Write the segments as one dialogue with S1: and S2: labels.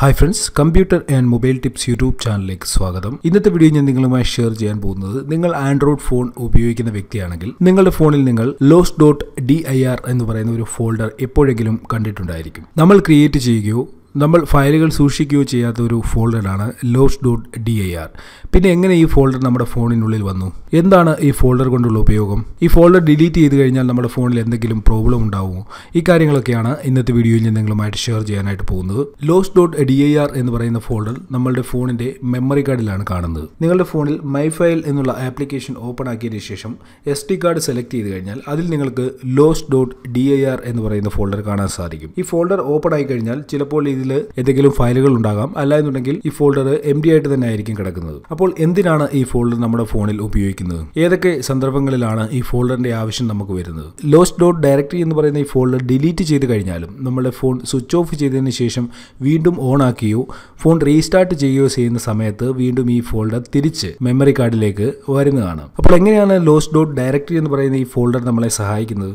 S1: hi friends computer and mobile tips YouTube ചാനലിലേക്ക് സ്വാഗതം ഇന്നത്തെ വീഡിയോ ഞാൻ നിങ്ങളുമായി ഷെയർ ചെയ്യാൻ പോകുന്നത് നിങ്ങൾ ആൻഡ്രോയിഡ് ഫോൺ ഉപയോഗിക്കുന്ന വ്യക്തിയാണെങ്കിൽ നിങ്ങളുടെ ഫോണിൽ നിങ്ങൾ lost dot D I R എന്ന് പറയുന്ന ഒരു ഫോൾഡർ എപ്പോഴെങ്കിലും കണ്ടിട്ടുണ്ടായിരിക്കും നമ്മൾ ക്രിയേറ്റ് ചെയ്യുകയോ നമ്മൾ ഫയലുകൾ സൂക്ഷിക്കുകയോ ചെയ്യാത്ത ഒരു ഫോൾഡറാണ് lost dot D I R പിന്നെ എങ്ങനെ ഈ ഫോൾഡർ നമ്മുടെ ഫോണിനുള്ളിൽ വന്നു എന്താണ് ഈ ഫോൾഡർ കൊണ്ടുള്ള ഉപയോഗം ഈ ഫോൾഡർ ഡിലീറ്റ് ചെയ്ത് കഴിഞ്ഞാൽ നമ്മുടെ ഫോണിൽ എന്തെങ്കിലും പ്രോബ്ലം ഉണ്ടാവുമോ ഈ കാര്യങ്ങളൊക്കെയാണ് ഇന്നത്തെ വീഡിയോയിൽ ഞാൻ നിങ്ങളുമായിട്ട് ഷെയർ ചെയ്യാനായിട്ട് പോകുന്നത് lost dot D I R എന്ന് പറയുന്ന ഫോൾഡർ നമ്മളുടെ ഫോണിൻ്റെ മെമ്മറി കാർഡിലാണ് കാണുന്നത് നിങ്ങളുടെ ഫോണിൽ മൈ ഫയൽ എന്നുള്ള ആപ്ലിക്കേഷൻ ഓപ്പൺ ആക്കിയതിനു ശേഷം എസ് ഡി കാർഡ് സെലക്ട് ചെയ്ത് കഴിഞ്ഞാൽ അതിൽ നിങ്ങൾക്ക് lost dot D I R എന്ന് പറയുന്ന ഫോൾഡർ കാണാൻ സാധിക്കും ഈ ഫോൾഡർ ഓപ്പൺ ആയി കഴിഞ്ഞാൽ ചിലപ്പോൾ ഇതിൽ ഇതിൽ എന്തെങ്കിലും ഫയലുകൾ ഉണ്ടാകാം അല്ല എന്നുണ്ടെങ്കിൽ ഈ ഫോൾഡർ എം ഡി ആയിട്ട് തന്നെ ആയിരിക്കും കിടക്കുന്നത് അപ്പോൾ എന്തിനാണ് ഈ ഫോൾഡർ നമ്മുടെ ഫോണിൽ ഉപയോഗിക്കുന്നത് ഏതൊക്കെ സന്ദർഭങ്ങളിലാണ് ഈ ഫോൾഡറിന്റെ ആവശ്യം നമുക്ക് വരുന്നത് ലോസ്റ്റ് ഡോട്ട് ഡയറക്ടറി എന്ന് പറയുന്ന ഈ ഫോൾഡർ ഡിലീറ്റ് ചെയ്ത് കഴിഞ്ഞാലും നമ്മുടെ ഫോൺ സ്വിച്ച് ഓഫ് ചെയ്തതിന് ശേഷം വീണ്ടും ഓൺ ആക്കുകയോ ഫോൺ റീസ്റ്റാർട്ട് ചെയ്യുകയോ ചെയ്യുന്ന സമയത്ത് വീണ്ടും ഈ ഫോൾഡർ തിരിച്ച് മെമ്മറി കാർഡിലേക്ക് വരുന്നതാണ് അപ്പോൾ എങ്ങനെയാണ് ലോസ്റ്റ് ഡോട്ട് ഡയറക്ടറി എന്ന് പറയുന്ന ഈ ഫോൾഡർ നമ്മളെ സഹായിക്കുന്നത്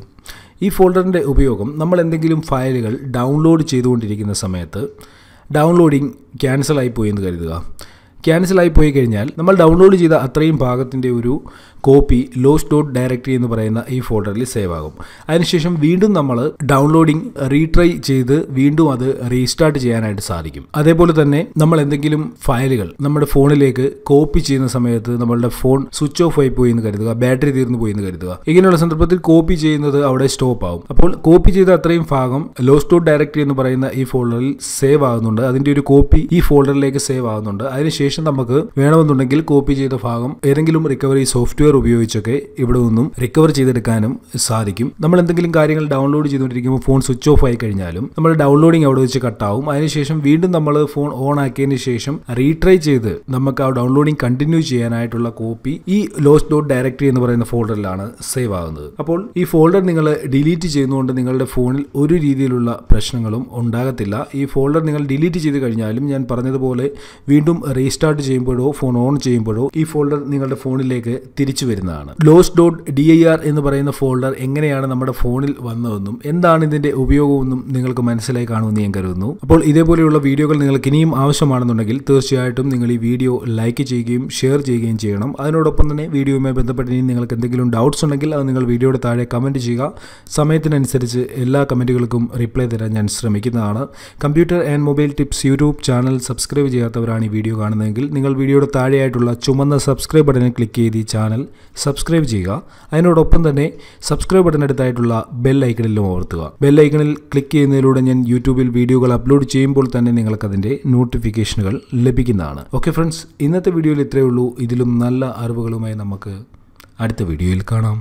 S1: ഈ ഫോൾഡറിൻ്റെ ഉപയോഗം നമ്മൾ എന്തെങ്കിലും ഫയലുകൾ ഡൗൺലോഡ് ചെയ്തുകൊണ്ടിരിക്കുന്ന സമയത്ത് ഡൗൺലോഡിംഗ് ക്യാൻസൽ ആയിപ്പോയി എന്ന് കരുതുക ക്യാൻസലായി പോയി കഴിഞ്ഞാൽ നമ്മൾ ഡൗൺലോഡ് ചെയ്ത അത്രയും ഭാഗത്തിൻ്റെ ഒരു കോപ്പി ലോസ് ഡോട്ട് ഡയറക്ടറി എന്ന് പറയുന്ന ഈ ഫോൾഡറിൽ സേവ് ആകും അതിനുശേഷം വീണ്ടും നമ്മൾ ഡൗൺലോഡിംഗ് റീട്രൈ ചെയ്ത് വീണ്ടും അത് റീസ്റ്റാർട്ട് ചെയ്യാനായിട്ട് സാധിക്കും അതേപോലെ തന്നെ നമ്മൾ എന്തെങ്കിലും ഫയലുകൾ നമ്മുടെ ഫോണിലേക്ക് കോപ്പി ചെയ്യുന്ന സമയത്ത് നമ്മളുടെ ഫോൺ സ്വിച്ച് ഓഫ് ആയി പോയി എന്ന് കരുതുക ബാറ്ററി തീർന്നു പോയി എന്ന് കരുതുക ഇങ്ങനെയുള്ള സന്ദർഭത്തിൽ കോപ്പി ചെയ്യുന്നത് അവിടെ സ്റ്റോപ്പ് ആകും അപ്പോൾ കോപ്പി ചെയ്ത അത്രയും ഭാഗം ലോസ് ഡോട്ട് ഡയറക്ടറി എന്ന് പറയുന്ന ഈ ഫോൾഡറിൽ സേവ് ആകുന്നുണ്ട് അതിൻ്റെ ഒരു കോപ്പി ഈ ഫോൾഡറിലേക്ക് സേവ് ആകുന്നുണ്ട് അതിനുശേഷം ശേഷം നമുക്ക് വേണമെന്നുണ്ടെങ്കിൽ കോപ്പി ചെയ്ത ഭാഗം ഏതെങ്കിലും റിക്കവറി സോഫ്റ്റ്വെയർ ഉപയോഗിച്ചൊക്കെ ഇവിടെ നിന്നും റിക്കവർ ചെയ്തെടുക്കാനും സാധിക്കും നമ്മൾ എന്തെങ്കിലും കാര്യങ്ങൾ ഡൗൺലോഡ് ചെയ്തുകൊണ്ടിരിക്കുമ്പോൾ ഫോൺ സ്വിച്ച് ഓഫ് ആയി കഴിഞ്ഞാലും നമ്മൾ ഡൗൺലോഡിങ് അവിടെ വെച്ച് കട്ടാവും അതിനുശേഷം വീണ്ടും നമ്മൾ ഫോൺ ഓൺ ആക്കിയതിന് ശേഷം റീട്രൈ ചെയ്ത് നമുക്ക് ആ ഡൗൺലോഡിങ് കണ്ടിന്യൂ ചെയ്യാനായിട്ടുള്ള കോപ്പി ഈ ലോസ് ഡോട്ട് ഡയറക്ടറി എന്ന് പറയുന്ന ഫോൾഡറിലാണ് സേവ് ആകുന്നത് അപ്പോൾ ഈ ഫോൾഡർ നിങ്ങൾ ഡിലീറ്റ് ചെയ്യുന്നതുകൊണ്ട് നിങ്ങളുടെ ഫോണിൽ ഒരു രീതിയിലുള്ള പ്രശ്നങ്ങളും ഉണ്ടാകത്തില്ല ഈ ഫോൾഡർ നിങ്ങൾ ഡിലീറ്റ് ചെയ്ത് കഴിഞ്ഞാലും ഞാൻ പറഞ്ഞതുപോലെ വീണ്ടും റീ റീസ്റ്റാർട്ട് ചെയ്യുമ്പോഴോ ഫോൺ ഓൺ ചെയ്യുമ്പോഴോ ഈ ഫോൾഡർ നിങ്ങളുടെ ഫോണിലേക്ക് തിരിച്ചു വരുന്നതാണ് lost dot D I R എന്ന് പറയുന്ന ഫോൾഡർ എങ്ങനെയാണ് നമ്മുടെ ഫോണിൽ വന്നതെന്നും എന്താണ് ഇതിന്റെ ഉപയോഗമെന്നും നിങ്ങൾക്ക് മനസ്സിലായി കാണുമെന്ന് ഞാൻ കരുതുന്നു അപ്പോൾ ഇതേപോലെയുള്ള വീഡിയോകൾ നിങ്ങൾക്ക് ഇനിയും ആവശ്യമാണെന്നുണ്ടെങ്കിൽ തീർച്ചയായിട്ടും നിങ്ങൾ ഈ വീഡിയോ ലൈക്ക് ചെയ്യുകയും ഷെയർ ചെയ്യുകയും ചെയ്യണം അതിനോടൊപ്പം തന്നെ വീഡിയോയുമായി ബന്ധപ്പെട്ട് ഇനി നിങ്ങൾക്ക് എന്തെങ്കിലും ഡൗട്ട്സ് ഉണ്ടെങ്കിൽ അത് നിങ്ങൾ വീഡിയോയുടെ താഴെ കമൻറ്റ് ചെയ്യുക സമയത്തിനനുസരിച്ച് എല്ലാ കമൻറ്റുകൾക്കും റിപ്ലൈ തരാൻ ഞാൻ ശ്രമിക്കുന്നതാണ് computer and mobile tips YouTube channel subscribe ചെയ്യാത്തവരാണ് ഈ വീഡിയോ കാണുന്നത് കാണുകയാണെങ്കിൽ നിങ്ങൾ വീഡിയോയുടെ താഴെയായിട്ടുള്ള ചുമന്ന സബ്സ്ക്രൈബ് ബട്ടണിൽ ക്ലിക്ക് ചെയ്ത് ഈ ചാനൽ സബ്സ്ക്രൈബ് ചെയ്യുക അതിനോടൊപ്പം തന്നെ സബ്സ്ക്രൈബ് ബട്ടൺ എടുത്തായിട്ടുള്ള ബെൽ ഐക്കണിലും ഓർത്തുക ബെൽ ഐക്കണിൽ ക്ലിക്ക് ചെയ്യുന്നതിലൂടെ ഞാൻ യൂട്യൂബിൽ വീഡിയോകൾ അപ്ലോഡ് ചെയ്യുമ്പോൾ തന്നെ നിങ്ങൾക്കതിൻ്റെ നോട്ടിഫിക്കേഷനുകൾ ലഭിക്കുന്നതാണ് ഓക്കെ ഫ്രണ്ട്സ് ഇന്നത്തെ വീഡിയോയിൽ ഇത്രയേ ഉള്ളൂ ഇതിലും നല്ല അറിവുകളുമായി നമുക്ക് അടുത്ത വീഡിയോയിൽ കാണാം